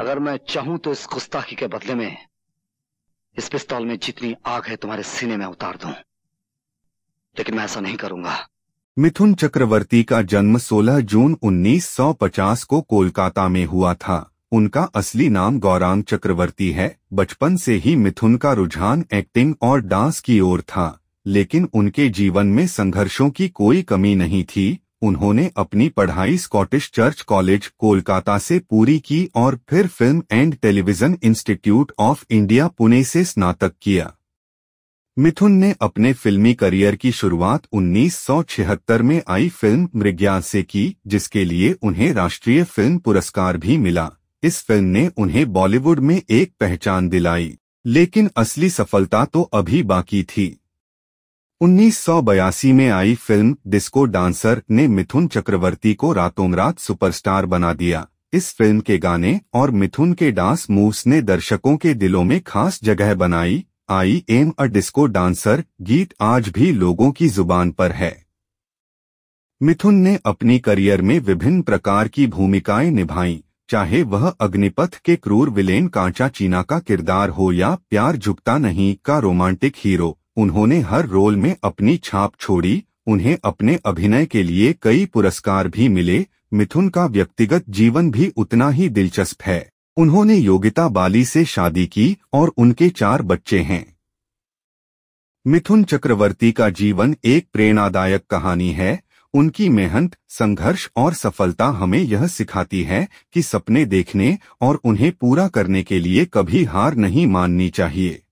अगर मैं चाहूं तो इस गुस्ताखी के बदले में इस पिस्तौल में जितनी आग है तुम्हारे सीने में उतार दूं लेकिन मैं ऐसा नहीं करूंगा मिथुन चक्रवर्ती का जन्म 16 जून 1950 को कोलकाता में हुआ था उनका असली नाम गौरांग चक्रवर्ती है बचपन से ही मिथुन का रुझान एक्टिंग और डांस की ओर था लेकिन उनके जीवन में संघर्षों की कोई कमी नहीं थी उन्होंने अपनी पढ़ाई स्कॉटिश चर्च कॉलेज कोलकाता से पूरी की और फिर film and television institute of India Pune से स्नातक किया मिथुन ने अपने फिल्मी करियर की शुरुआत 1976 में आई फिल्म मृग्या से की जिसके लिए उन्हें राष्ट्रीय फिल्म पुरस्कार भी मिला इस फिल्म ने उन्हें बॉलीवुड में एक पहचान दिलाई लेकिन असली सफलता तो अभी बाकी थी उन्नीस में आई फिल्म डिस्को डांसर ने मिथुन चक्रवर्ती को रातों रात सुपरस्टार बना दिया इस फिल्म के गाने और मिथुन के डांस मूव्स ने दर्शकों के दिलों में खास जगह बनाई I am a disco dancer गीत आज भी लोगों की जुबान पर है मिथुन ने अपनी करियर में विभिन्न प्रकार की भूमिकाएं निभाई चाहे वह अग्निपथ के क्रूर विलेन कांचा चीना का किरदार हो या प्यार झुकता नहीं का रोमांटिक हीरो उन्होंने हर रोल में अपनी छाप छोड़ी उन्हें अपने अभिनय के लिए कई पुरस्कार भी मिले मिथुन का व्यक्तिगत जीवन भी उतना ही दिलचस्प है उन्होंने योगिता बाली से शादी की और उनके चार बच्चे हैं मिथुन चक्रवर्ती का जीवन एक प्रेरणादायक कहानी है उनकी मेहनत संघर्ष और सफलता हमें यह सिखाती है कि सपने देखने और उन्हें पूरा करने के लिए कभी हार नहीं माननी चाहिए